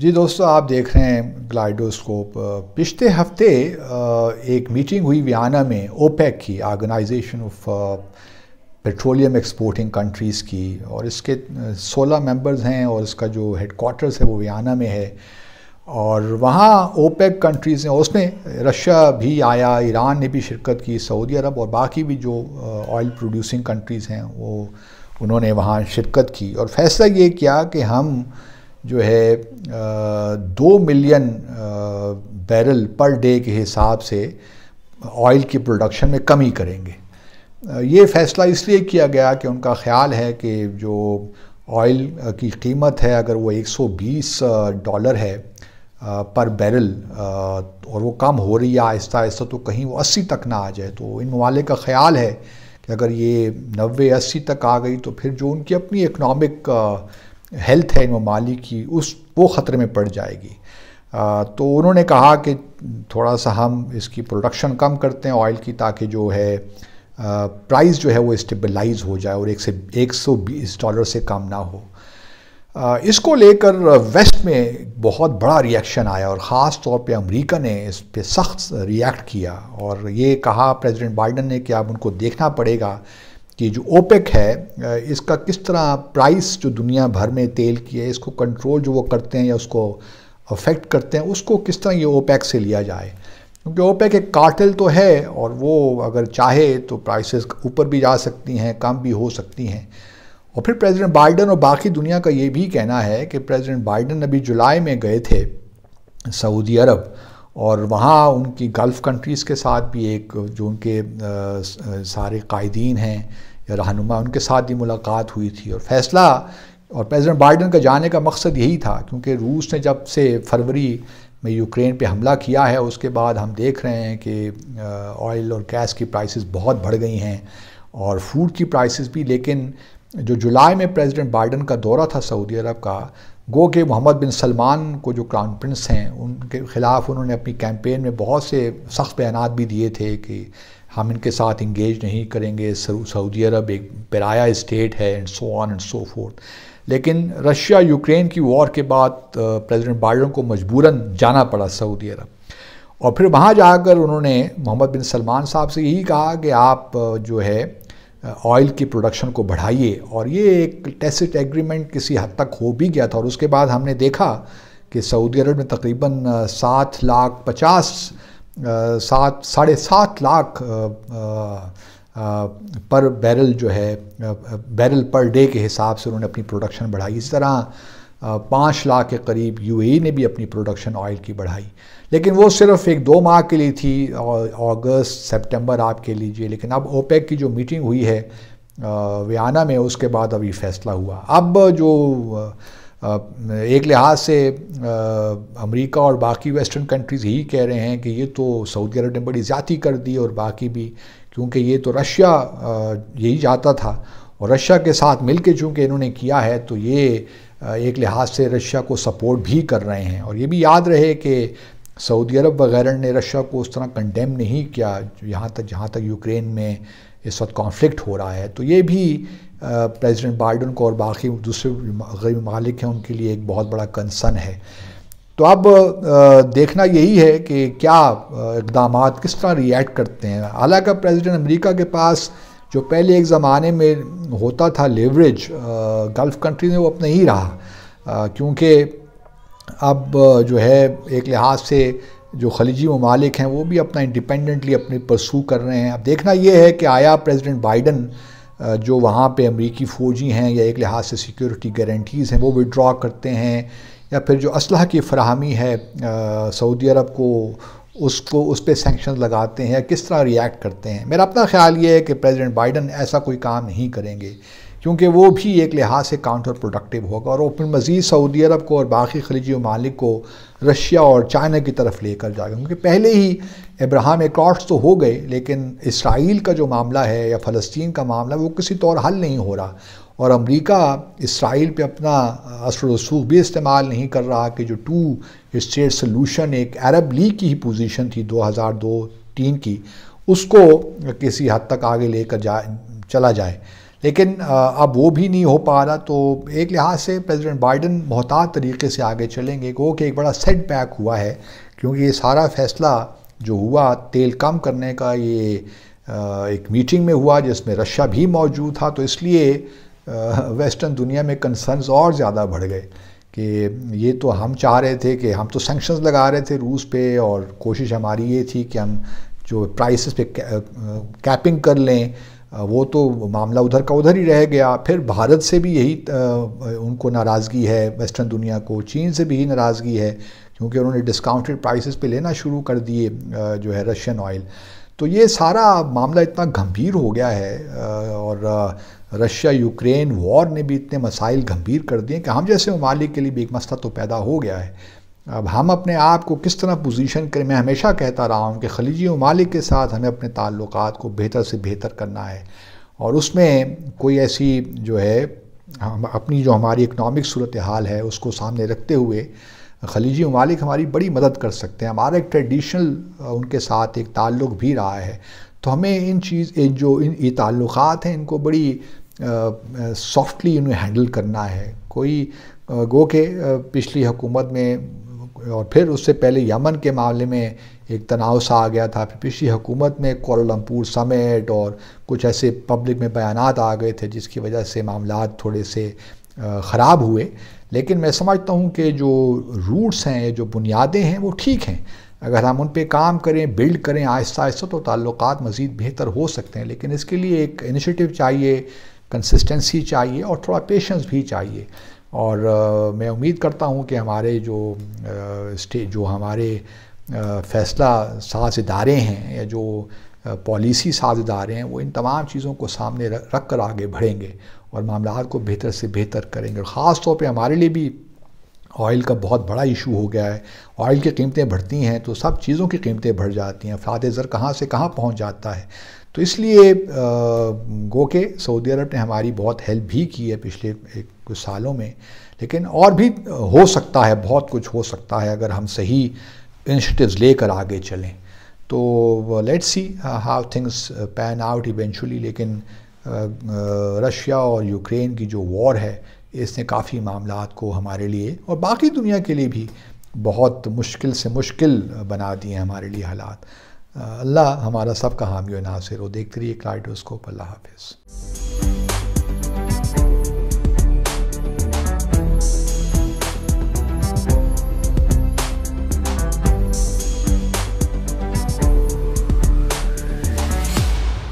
जी दोस्तों आप देख रहे हैं ग्लाइडोस्कोप पिछले हफ्ते एक मीटिंग हुई वियाना में ओपेक की organisation of petroleum exporting countries की और इसके 16 मेंबर्स हैं और इसका जो हेडकोार्टर्स है वो वियाना में है और वहाँ ओपेक कंट्रीज़ हैं उसमें रशिया भी आया ईरान ने भी शिरकत की सऊदी अरब और बाकी भी जो ऑयल प्रोड्यूसिंग कंट्रीज़ हैं वो उन्होंने वहाँ शिरकत की और फैसला ये किया कि हम जो है दो मिलियन बैरल पर डे के हिसाब से ऑयल की प्रोडक्शन में कमी करेंगे ये फैसला इसलिए किया गया कि उनका ख्याल है कि जो ऑयल की कीमत है अगर वो 120 डॉलर है पर बैरल और वो कम हो रही है आहिस्ता आहिस्ता तो कहीं वो 80 तक ना आ जाए तो इन ममालिक का ख्याल है कि अगर ये नबे अस्सी तक आ गई तो फिर जो उनकी अपनी इकनॉमिक हेल्थ है इन ममालिक की उस वो ख़तरे में पड़ जाएगी आ, तो उन्होंने कहा कि थोड़ा सा हम इसकी प्रोडक्शन कम करते हैं ऑयल की ताकि जो है प्राइस जो है वो स्टेबलाइज हो जाए और एक से एक सौ बीस डॉलर से कम ना हो आ, इसको लेकर वेस्ट में बहुत बड़ा रिएक्शन आया और ख़ास तौर पे अमेरिका ने इस पर सख्त रिएक्ट किया और ये कहा प्रेसिडेंट बाइडन ने कि अब उनको देखना पड़ेगा कि जो ओपेक है इसका किस तरह प्राइस जो दुनिया भर में तेल की है इसको कंट्रोल जो वो करते हैं या उसको अफेक्ट करते हैं उसको किस तरह ये ओपेक से लिया जाए क्योंकि ओपेक एक कार्टल तो है और वो अगर चाहे तो प्राइसेस ऊपर भी जा सकती हैं कम भी हो सकती हैं और फिर प्रेसिडेंट बाइडन और बाकी दुनिया का ये भी कहना है कि प्रेसिडेंट बाइडन अभी जुलाई में गए थे सऊदी अरब और वहाँ उनकी गल्फ़ कंट्रीज़ के साथ भी एक जो उनके आ, सारे कायदीन हैं रहनुमा उनके साथ ही मुलाकात हुई थी और फैसला और प्रेसिडेंट बाइडन का जाने का मकसद यही था क्योंकि रूस ने जब से फरवरी में यूक्रेन पे हमला किया है उसके बाद हम देख रहे हैं कि ऑयल और गैस की प्राइसेस बहुत बढ़ गई हैं और फूड की प्राइसेस भी लेकिन जो जुलाई में प्रेसिडेंट बाइडन का दौरा था सऊदी अरब का गो के मोहम्मद बिन सलमान को जो क्राउन प्रिंस हैं उनके ख़िलाफ़ उन्होंने अपनी कैंपेन में बहुत से सख्त बयान भी दिए थे कि हम इनके साथ इंगेज नहीं करेंगे सऊदी अरब एक पराया स्टेट है and so on and so forth लेकिन रशिया यूक्रेन की वॉर के बाद प्रेसिडेंट बाइडन को मजबूरन जाना पड़ा सऊदी अरब और फिर वहाँ जाकर उन्होंने मोहम्मद बिन सलमान साहब से यही कहा कि आप जो है ऑयल की प्रोडक्शन को बढ़ाइए और ये एक टेसिट एग्रीमेंट किसी हद तक हो भी गया था और उसके बाद हमने देखा कि सऊदी अरब में तकरीबन सात लाख पचास सात साढ़े सात लाख पर बैरल जो है बैरल पर डे के हिसाब से उन्होंने अपनी प्रोडक्शन बढ़ाई इस तरह पाँच लाख के करीब यूएई e ने भी अपनी प्रोडक्शन ऑयल की बढ़ाई लेकिन वो सिर्फ एक दो माह के लिए थी अगस्त सितंबर आप कह लीजिए लेकिन अब ओपेक की जो मीटिंग हुई है वियाना में उसके बाद अभी फैसला हुआ अब जो एक लिहाज से अमेरिका और बाकी वेस्टर्न कंट्रीज़ यही कह रहे हैं कि ये तो सऊदी अरब ने बड़ी ज़्यादा कर दी और बाकी भी क्योंकि ये तो रशिया यही जाता था और रशिया के साथ मिल के चूँकि इन्होंने किया है तो ये एक लिहाज से रशिया को सपोर्ट भी कर रहे हैं और ये भी याद रहे कि सऊदी अरब वगैरह ने रशिया को उस तरह कंडेम नहीं किया यहाँ तक जहाँ तक यूक्रेन में इस वक्त कॉन्फ्लिक्ट हो रहा है तो ये भी प्रेसिडेंट बाइडन को और बाकी दूसरे गरीब ममालिक हैं उनके लिए एक बहुत बड़ा कंसर्न है तो अब देखना यही है कि क्या इकदाम किस तरह रिएक्ट करते हैं हालांकि प्रेसिडेंट अमेरिका के पास जो पहले एक ज़माने में होता था लेवरेज गल्फ़ कंट्री में वो अपने ही रहा क्योंकि अब जो है एक लिहाज से जो खलीजी ममालिक हैं वो भी अपना इंडिपेंडेंटली अपने परसू कर रहे हैं अब देखना ये है कि आया प्रेसिडेंट बाइडन जो वहाँ पे अमेरिकी फ़ौजी हैं या एक लिहाज से सिक्योरिटी गारंटीज़ हैं वो विड्रॉ करते हैं या फिर जो असल की फरहमी है सऊदी अरब को उसको उस पर सेंक्शन लगाते हैं या किस तरह रिएक्ट करते हैं मेरा अपना ख्याल ये है कि प्रेसिडेंट बाइडन ऐसा कोई काम नहीं करेंगे क्योंकि वो भी एक लिहाज से काउंटर प्रोडक्टिव होगा और ओपन मज़ीद सऊदी अरब को और बाकी खलीजी ममालिक को रशिया और चाइना की तरफ लेकर जाएगा क्योंकि पहले ही इब्राहम एकॉर्ड्स तो हो गए लेकिन इसराइल का जो मामला है या फ़लस्तीन का मामला वो किसी तौर हल नहीं हो रहा और अमेरिका इसराइल पे अपना असर रसूख भी इस्तेमाल नहीं कर रहा कि जो टू स्टेट सोलूशन एक अरब लीग की ही पोजीशन थी 2002-3 की उसको किसी हद तक आगे लेकर जाए चला जाए लेकिन अब वो भी नहीं हो पा रहा तो एक लिहाज से प्रेसिडेंट बाइडन मोहतात तरीके से आगे चलेंगे वो कि एक बड़ा सेट बैक हुआ है क्योंकि ये सारा फैसला जो हुआ तेल कम करने का ये एक मीटिंग में हुआ जिसमें रशिया भी मौजूद था तो इसलिए वेस्टर्न दुनिया में कंसर्न्स और ज़्यादा बढ़ गए कि ये तो हम चाह रहे थे कि हम तो सेंक्शंस लगा रहे थे रूस पे और कोशिश हमारी ये थी कि हम जो प्राइसेस पे कैपिंग कर लें वो तो मामला उधर का उधर ही रह गया फिर भारत से भी यही उनको नाराज़गी है वेस्टर्न दुनिया को चीन से भी यही नाराज़गी है क्योंकि उन्होंने डिस्काउंटेड प्राइसेस पे लेना शुरू कर दिए जो है रशियन ऑयल तो ये सारा मामला इतना गंभीर हो गया है और रशिया यूक्रेन वॉर ने भी इतने मसाइल गंभीर कर दिए कि हम जैसे ममालिक के लिए भी एक मसला तो पैदा हो गया है अब हम अपने आप को किस तरह पोजीशन करें मैं हमेशा कहता रहा हूँ कि खलीजी ममालिक के साथ हमें अपने ताल्लुक को बेहतर से बेहतर करना है और उसमें कोई ऐसी जो है हम अपनी जो हमारी इकनॉमिक सूरत हाल है उसको सामने रखते हुए खलीजी ममालिक हमारी बड़ी मदद कर सकते हैं हमारा एक ट्रेडिशनल उनके साथ एक ताल्लुक भी रहा है तो हमें इन चीज़ जो इन ये ताल्लुक हैं इनको बड़ी सॉफ्टली इन्हें हैंडल करना है कोई गो के पिछली हुकूमत में और फिर उससे पहले यमन के मामले में एक तनाव सा आ गया था फिर पिछली हुकूमत में कोलमपुर समेट और कुछ ऐसे पब्लिक में बयान आ गए थे जिसकी वजह से मामला थोड़े से ख़राब हुए लेकिन मैं समझता हूँ कि जो रूट्स हैं जो बुनियादें हैं वो ठीक हैं अगर हम उन पर काम करें बिल्ड करें आहिस्ता आहिस्ता तो ताल्लुक मज़ीद बेहतर हो सकते हैं लेकिन इसके लिए एक इनिशिएटिव चाहिए कंसिस्टेंसी चाहिए और थोड़ा पेशेंस भी चाहिए और आ, मैं उम्मीद करता हूँ कि हमारे जो स्टे जो हमारे आ, फैसला साज इदारे हैं या जो पॉलिसी साज इदारे हैं वो इन तमाम चीज़ों को सामने रख कर आगे बढ़ेंगे और मामला को बेहतर से बेहतर करेंगे और ख़ास तौर पर हमारे लिए भी ऑयल का बहुत बड़ा इशू हो गया है ऑयल की कीमतें बढ़ती हैं तो सब चीज़ों की कीमतें बढ़ जाती हैं अफराद ज़र कहाँ से कहाँ पहुँच जाता है तो इसलिए गो के सऊदी अरब ने हमारी बहुत हेल्प भी की है पिछले एक कुछ सालों में लेकिन और भी हो सकता है बहुत कुछ हो सकता है अगर हम सही इनिशिएटिव्स लेकर आगे चलें तो let's see how things pan out eventually लेकिन रशिया और यूक्रेन की जो वॉर है इसने काफ़ी मामला को हमारे लिए और बाकी दुनिया के लिए भी बहुत मुश्किल से मुश्किल बना दिए हमारे लिए हालात अल्लाह हमारा सबका हामी नासिर वो देखते रहिए क्लाइडोस्कोप अल्लाह हाफिज़